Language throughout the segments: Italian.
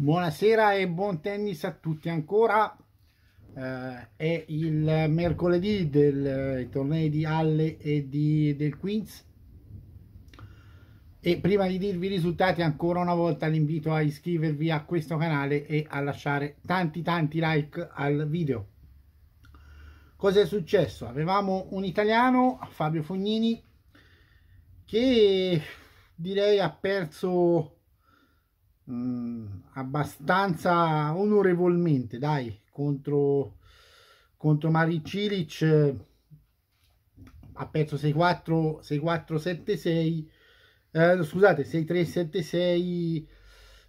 Buonasera e buon tennis a tutti ancora. Eh, è il mercoledì del eh, torneo di Halle e di, del Queens. E prima di dirvi i risultati, ancora una volta l'invito a iscrivervi a questo canale e a lasciare tanti tanti like al video. Cos'è successo? Avevamo un italiano, Fabio Fognini, che direi ha perso mh, mm, abbastanza onorevolmente, dai, contro, contro Maric Cilic ha perso 6-4, 6-4, 7-6, eh, scusate, 6-3, 7-6,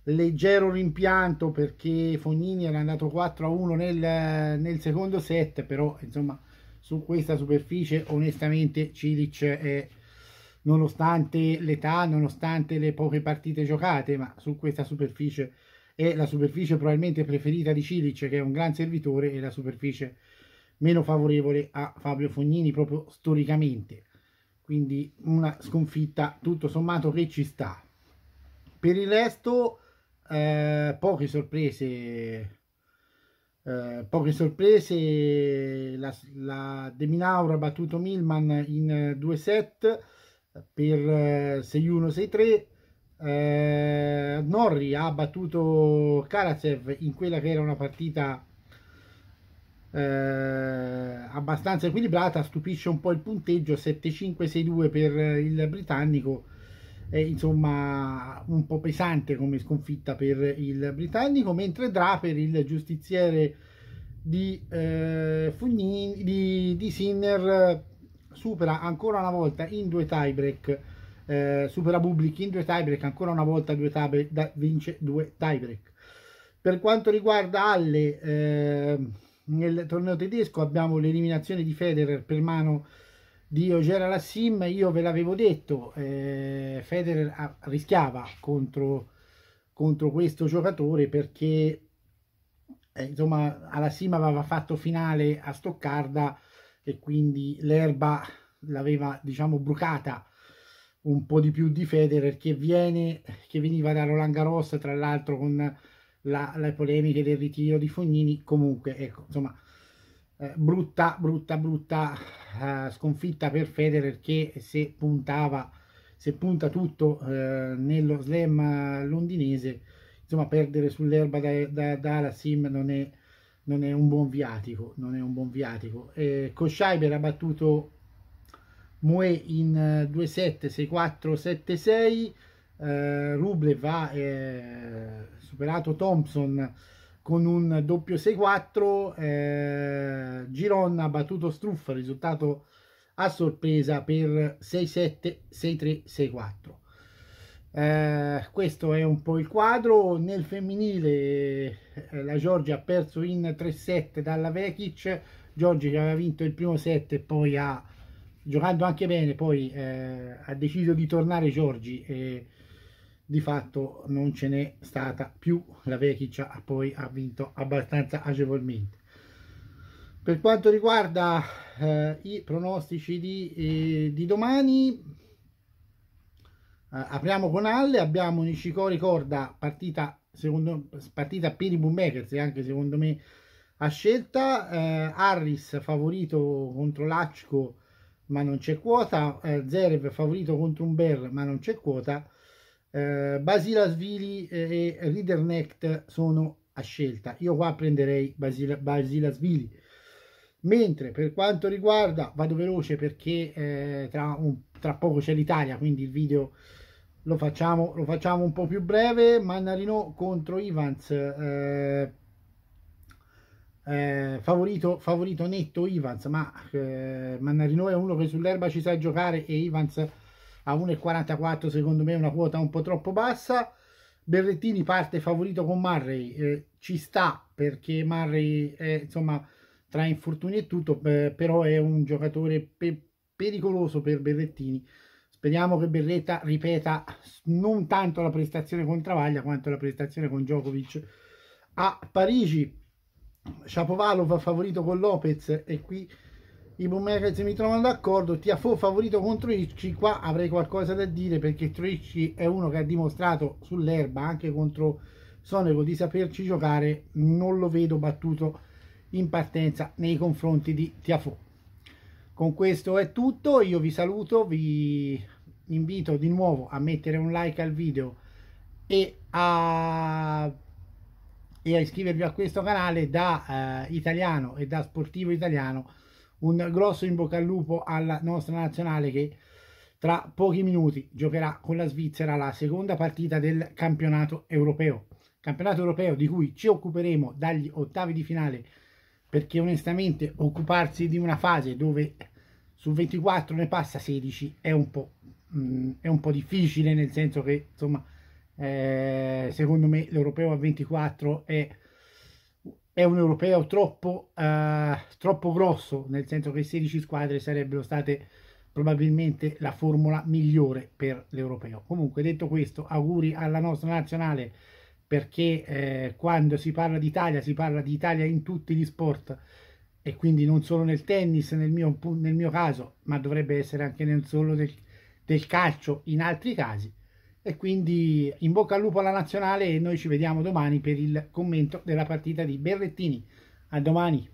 leggero rimpianto perché Fognini era andato 4-1 nel, nel secondo set, però insomma su questa superficie onestamente Cilic è nonostante l'età, nonostante le poche partite giocate, ma su questa superficie è la superficie probabilmente preferita di Cilic, che è un gran servitore, e la superficie meno favorevole a Fabio Fognini proprio storicamente. Quindi una sconfitta tutto sommato che ci sta. Per il resto, eh, poche sorprese eh, poche sorprese, la, la De Minauro ha battuto Milman in eh, due set, per 6-1-6-3 eh, eh, Norri ha battuto Karatsev in quella che era una partita eh, abbastanza equilibrata stupisce un po' il punteggio 7-5-6-2 per il britannico eh, insomma un po' pesante come sconfitta per il britannico mentre Draper il giustiziere di, eh, Fugnin, di, di Sinner supera ancora una volta in due tiebreak eh, supera Bublik in due tiebreak ancora una volta due tiebreak, da, vince due tiebreak per quanto riguarda Alle eh, nel torneo tedesco abbiamo l'eliminazione di Federer per mano di Ogera Lassim io ve l'avevo detto eh, Federer ah, rischiava contro, contro questo giocatore perché eh, insomma alla Sim aveva fatto finale a Stoccarda e quindi l'erba l'aveva diciamo brucata un po' di più di Federer che, viene, che veniva da Roland Garros tra l'altro con la, le polemiche del ritiro di Fognini comunque ecco insomma eh, brutta brutta brutta eh, sconfitta per Federer che se puntava se punta tutto eh, nello slam londinese insomma perdere sull'erba da, da, da Sim non è non è un buon viatico, non è un buon viatico. Eh, Koschaiber ha battuto Mue in 2-7, 6-4, 7-6, eh, Rublev ha eh, superato Thompson con un doppio 6-4, eh, Giron ha battuto Struff, risultato a sorpresa per 6-7, 6-3, 6-4. Eh, questo è un po' il quadro. Nel femminile eh, la Giorgia ha perso in 3 set dalla Vekic. Giorgia che aveva vinto il primo set e poi ha, giocando anche bene, poi eh, ha deciso di tornare Giorgi e di fatto non ce n'è stata più. La Vekic ha poi ha vinto abbastanza agevolmente. Per quanto riguarda eh, i pronostici di, di domani, eh, apriamo con Halle, abbiamo Nishikori Corda, partita, secondo, partita per i bookmakers e anche secondo me a scelta, eh, Harris favorito contro Lacco ma non c'è quota, eh, Zerev favorito contro Umber ma non c'è quota, eh, Basilas Vili e Ridernecht sono a scelta, io qua prenderei Basila, Basilas Vili. Mentre per quanto riguarda, vado veloce perché eh, tra, un, tra poco c'è l'Italia, quindi il video lo facciamo, lo facciamo un po' più breve Mannarino contro Ivans eh, eh, favorito, favorito netto Ivans ma eh, Mannarino è uno che sull'erba ci sa giocare e Ivans a 1,44 secondo me è una quota un po' troppo bassa Berrettini parte favorito con Murray, eh, ci sta perché Murray è, insomma tra infortuni e tutto, eh, però è un giocatore pe pericoloso per Berrettini. Speriamo che Berretta ripeta non tanto la prestazione con Travaglia quanto la prestazione con Djokovic a Parigi. Shapovalov favorito con Lopez e qui i bookmakers mi trovano d'accordo. Tiafo favorito contro Troicci, qua avrei qualcosa da dire perché Troicci è uno che ha dimostrato sull'erba anche contro Sonego di saperci giocare, non lo vedo battuto in partenza nei confronti di Tiafo con questo è tutto io vi saluto vi invito di nuovo a mettere un like al video e a, e a iscrivervi a questo canale da eh, italiano e da sportivo italiano un grosso in bocca al lupo alla nostra nazionale che tra pochi minuti giocherà con la Svizzera la seconda partita del campionato europeo. Campionato europeo di cui ci occuperemo dagli ottavi di finale perché onestamente occuparsi di una fase dove su 24 ne passa 16 è un po', mh, mm, è un po difficile nel senso che insomma eh, secondo me l'europeo a 24 è, è un europeo troppo, eh, troppo grosso nel senso che 16 squadre sarebbero state probabilmente la formula migliore per l'europeo comunque detto questo auguri alla nostra nazionale perché eh, quando si parla d'Italia si parla d'Italia in tutti gli sport e quindi non solo nel tennis nel mio, nel mio caso, ma dovrebbe essere anche nel solo del, del calcio in altri casi. E quindi in bocca al lupo alla nazionale e noi ci vediamo domani per il commento della partita di Berrettini. A domani!